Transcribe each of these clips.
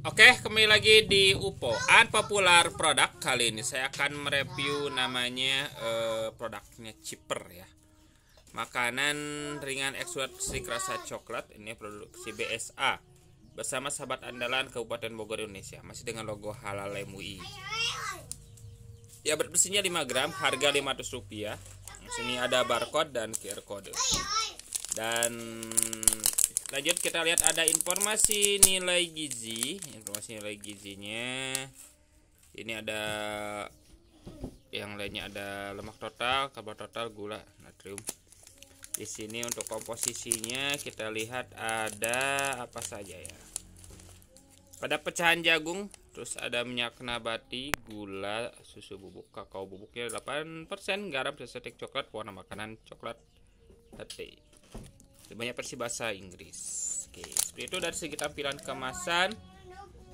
Oke, kembali lagi di UPO Unpopular Product Kali ini saya akan mereview namanya uh, produknya Chipper ya Makanan ringan eksotik rasa coklat Ini produksi BSA Bersama sahabat andalan Kabupaten Bogor Indonesia Masih dengan logo halal MUI Ya berat besinya 5 gram Harga 500 rupiah Di sini ada barcode dan QR code Dan lanjut kita lihat ada informasi nilai gizi informasi nilai gizinya ini ada yang lainnya ada lemak total karbo total gula natrium di sini untuk komposisinya kita lihat ada apa saja ya pada pecahan jagung terus ada minyak nabati gula susu bubuk kakao bubuknya 8% garam sesetik coklat warna makanan coklat tapi lebih banyak versi bahasa Inggris oke seperti itu dari segi tampilan kemasan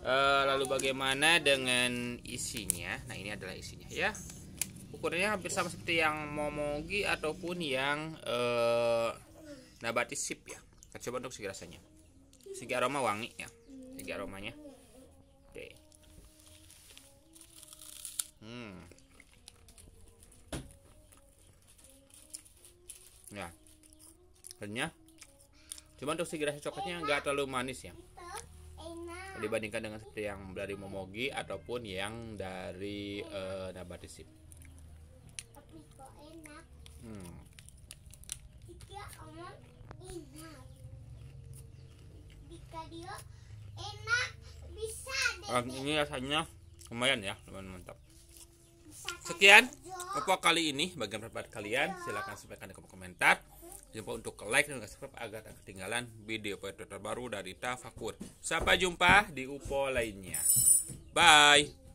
e, lalu bagaimana dengan isinya nah ini adalah isinya ya ukurannya hampir sama seperti yang momogi ataupun yang e, nabati sip ya kita coba untuk segi rasanya segi aroma wangi ya segi aromanya oke hmm ya hanya Cuman untuk si rasa coklatnya nggak terlalu manis ya. Dibandingkan dengan seperti yang dari Momogi ataupun yang dari uh, sip. Hmm. enak bisa ah, ini rasanya lumayan ya lumayan mantap sekian upah kali ini bagian pendapat kalian iya. silahkan sampaikan di kolom komentar jumpa untuk like dan subscribe agar tak ketinggalan video terbaru dari Tafakur. Sampai jumpa di UPO lainnya. Bye.